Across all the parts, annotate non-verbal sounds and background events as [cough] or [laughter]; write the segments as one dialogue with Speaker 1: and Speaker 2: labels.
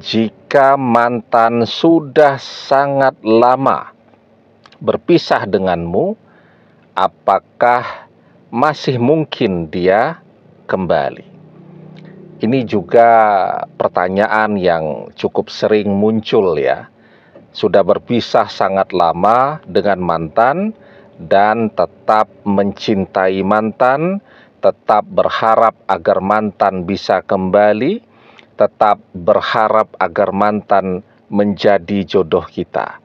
Speaker 1: jika mantan sudah sangat lama berpisah denganmu, apakah masih mungkin dia kembali? Ini juga pertanyaan yang cukup sering muncul ya. Sudah berpisah sangat lama dengan mantan dan tetap mencintai mantan, tetap berharap agar mantan bisa kembali tetap berharap agar mantan menjadi jodoh kita.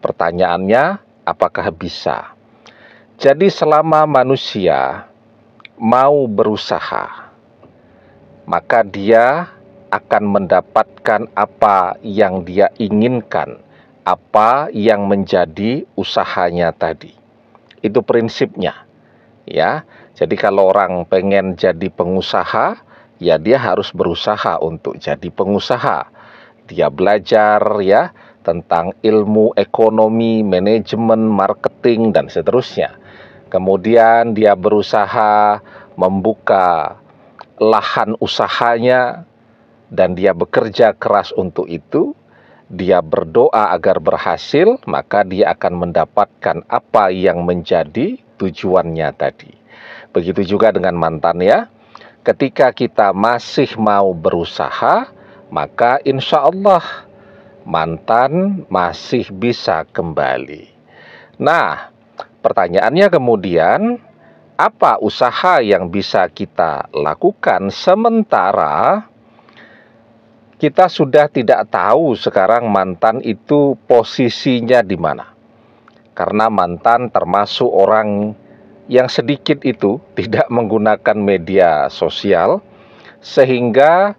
Speaker 1: Pertanyaannya, apakah bisa? Jadi, selama manusia mau berusaha, maka dia akan mendapatkan apa yang dia inginkan, apa yang menjadi usahanya tadi. Itu prinsipnya, ya. Jadi, kalau orang pengen jadi pengusaha, ya dia harus berusaha untuk jadi pengusaha. Dia belajar ya tentang ilmu ekonomi, manajemen, marketing dan seterusnya. Kemudian dia berusaha membuka lahan usahanya dan dia bekerja keras untuk itu, dia berdoa agar berhasil, maka dia akan mendapatkan apa yang menjadi tujuannya tadi. Begitu juga dengan mantan ya ketika kita masih mau berusaha, maka insya Allah mantan masih bisa kembali. Nah, pertanyaannya kemudian, apa usaha yang bisa kita lakukan sementara kita sudah tidak tahu sekarang mantan itu posisinya di mana? Karena mantan termasuk orang yang sedikit itu tidak menggunakan media sosial sehingga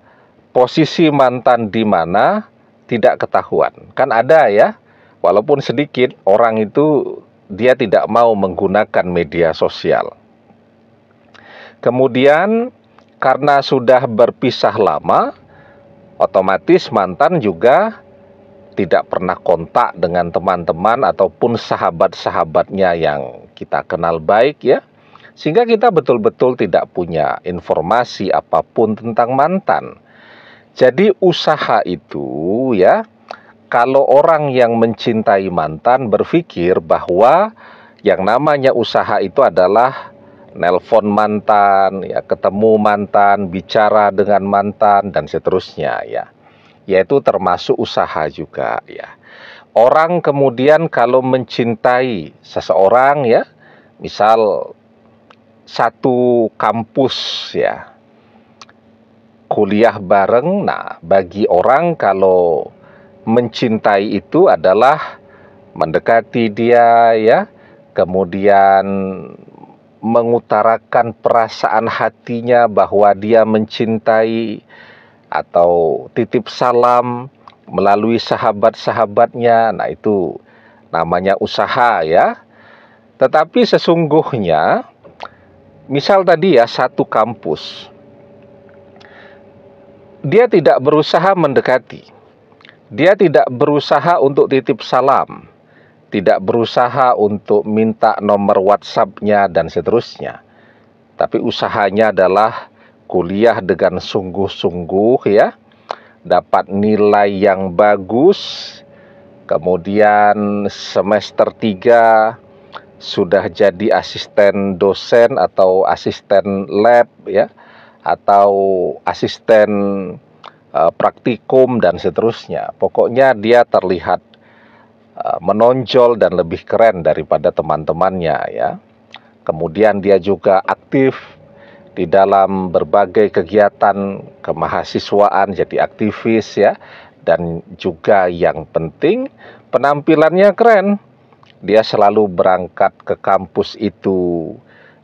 Speaker 1: posisi mantan di mana tidak ketahuan. Kan ada ya, walaupun sedikit orang itu dia tidak mau menggunakan media sosial. Kemudian karena sudah berpisah lama, otomatis mantan juga tidak pernah kontak dengan teman-teman ataupun sahabat-sahabatnya yang kita kenal baik ya. Sehingga kita betul-betul tidak punya informasi apapun tentang mantan. Jadi usaha itu ya, kalau orang yang mencintai mantan berpikir bahwa yang namanya usaha itu adalah nelpon mantan, ya ketemu mantan, bicara dengan mantan dan seterusnya ya. Yaitu termasuk usaha juga ya. Orang kemudian kalau mencintai seseorang ya, misal satu kampus ya kuliah bareng nah bagi orang kalau mencintai itu adalah mendekati dia ya kemudian mengutarakan perasaan hatinya bahwa dia mencintai atau titip salam melalui sahabat-sahabatnya nah itu namanya usaha ya tetapi sesungguhnya, misal tadi ya satu kampus, dia tidak berusaha mendekati, dia tidak berusaha untuk titip salam, tidak berusaha untuk minta nomor WhatsApp-nya dan seterusnya. Tapi usahanya adalah kuliah dengan sungguh-sungguh ya, dapat nilai yang bagus, kemudian semester 3 sudah jadi asisten dosen atau asisten lab ya atau asisten uh, praktikum dan seterusnya. Pokoknya dia terlihat uh, menonjol dan lebih keren daripada teman-temannya ya. Kemudian dia juga aktif di dalam berbagai kegiatan kemahasiswaan jadi aktivis ya dan juga yang penting penampilannya keren dia selalu berangkat ke kampus itu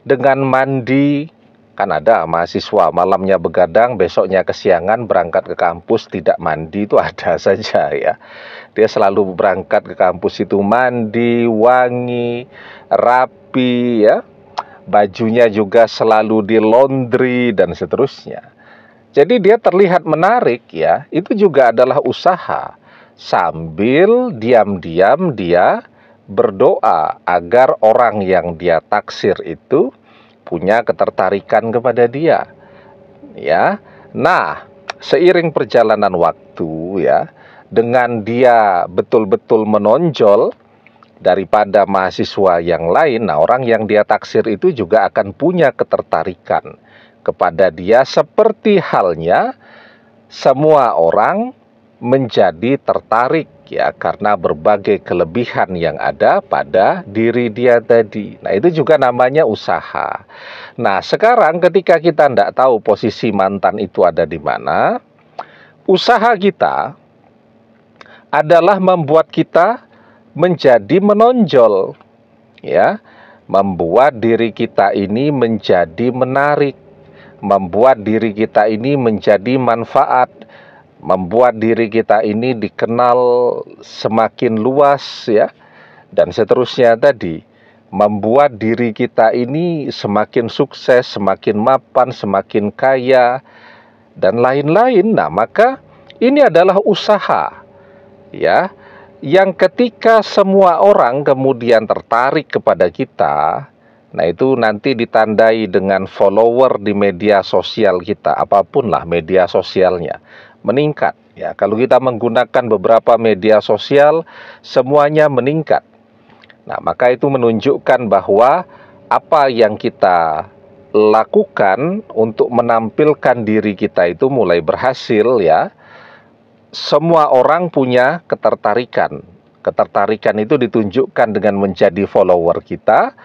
Speaker 1: dengan mandi kan ada mahasiswa malamnya begadang besoknya kesiangan berangkat ke kampus tidak mandi itu [laughs] ada saja ya dia selalu berangkat ke kampus itu mandi wangi rapi ya bajunya juga selalu di laundry dan seterusnya jadi dia terlihat menarik ya itu juga adalah usaha sambil diam-diam dia berdoa agar orang yang dia taksir itu punya ketertarikan kepada dia. Ya. Nah, seiring perjalanan waktu ya, dengan dia betul-betul menonjol daripada mahasiswa yang lain, nah orang yang dia taksir itu juga akan punya ketertarikan kepada dia seperti halnya semua orang menjadi tertarik ya karena berbagai kelebihan yang ada pada diri dia tadi. Nah, itu juga namanya usaha. Nah, sekarang ketika kita tidak tahu posisi mantan itu ada di mana, usaha kita adalah membuat kita menjadi menonjol. Ya, membuat diri kita ini menjadi menarik, membuat diri kita ini menjadi manfaat membuat diri kita ini dikenal semakin luas ya dan seterusnya tadi membuat diri kita ini semakin sukses, semakin mapan, semakin kaya dan lain-lain. Nah, maka ini adalah usaha ya yang ketika semua orang kemudian tertarik kepada kita Nah, itu nanti ditandai dengan follower di media sosial kita, apapun lah media sosialnya meningkat. Ya, kalau kita menggunakan beberapa media sosial, semuanya meningkat. Nah, maka itu menunjukkan bahwa apa yang kita lakukan untuk menampilkan diri kita itu mulai berhasil ya. Semua orang punya ketertarikan. Ketertarikan itu ditunjukkan dengan menjadi follower kita.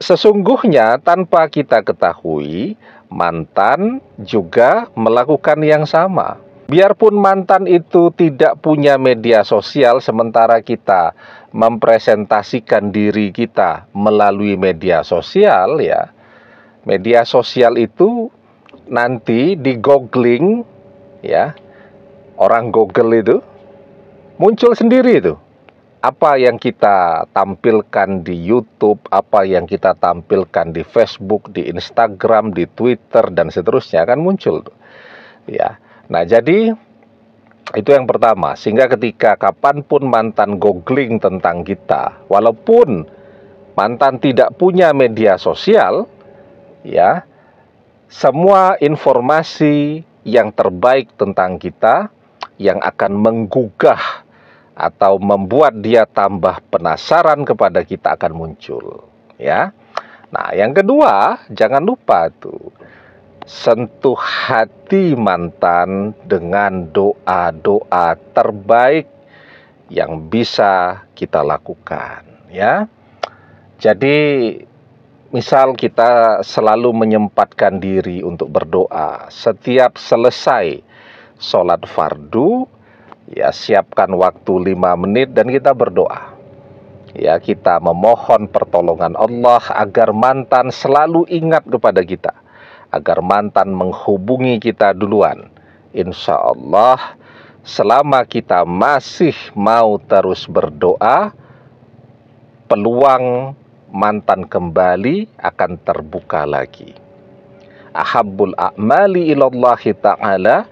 Speaker 1: Sesungguhnya tanpa kita ketahui, mantan juga melakukan yang sama. Biarpun mantan itu tidak punya media sosial, sementara kita mempresentasikan diri kita melalui media sosial, ya, media sosial itu nanti di googling, ya, orang Google itu muncul sendiri itu apa yang kita tampilkan di YouTube, apa yang kita tampilkan di Facebook, di Instagram, di Twitter dan seterusnya akan muncul. Ya. Nah, jadi itu yang pertama, sehingga ketika kapanpun mantan googling tentang kita, walaupun mantan tidak punya media sosial, ya, semua informasi yang terbaik tentang kita yang akan menggugah atau membuat dia tambah penasaran kepada kita akan muncul, ya. Nah, yang kedua, jangan lupa tuh sentuh hati mantan dengan doa-doa terbaik yang bisa kita lakukan, ya. Jadi, misal kita selalu menyempatkan diri untuk berdoa setiap selesai sholat fardu ya siapkan waktu lima menit dan kita berdoa. Ya, kita memohon pertolongan Allah agar mantan selalu ingat kepada kita, agar mantan menghubungi kita duluan. Insya Allah, selama kita masih mau terus berdoa, peluang mantan kembali akan terbuka lagi. Ahabbul a'mali ilallahi ta'ala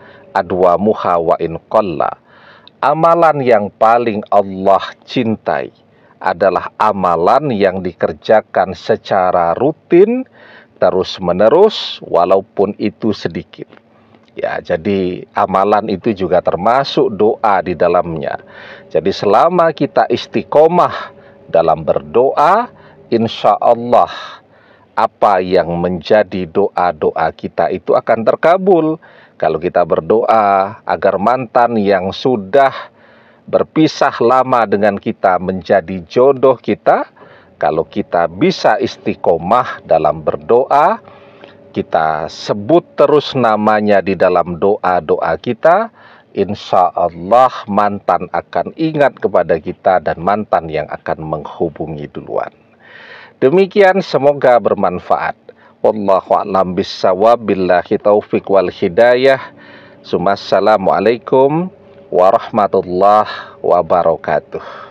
Speaker 1: muha wa in Amalan yang paling Allah cintai adalah amalan yang dikerjakan secara rutin terus-menerus walaupun itu sedikit. Ya, jadi amalan itu juga termasuk doa di dalamnya. Jadi selama kita istiqomah dalam berdoa, insya Allah apa yang menjadi doa-doa kita itu akan terkabul kalau kita berdoa agar mantan yang sudah berpisah lama dengan kita menjadi jodoh kita, kalau kita bisa istiqomah dalam berdoa, kita sebut terus namanya di dalam doa-doa kita, insya Allah mantan akan ingat kepada kita dan mantan yang akan menghubungi duluan. Demikian semoga bermanfaat. Wallahu a'lam bissawab billahi taufik wal hidayah. Assalamualaikum warahmatullahi wabarakatuh.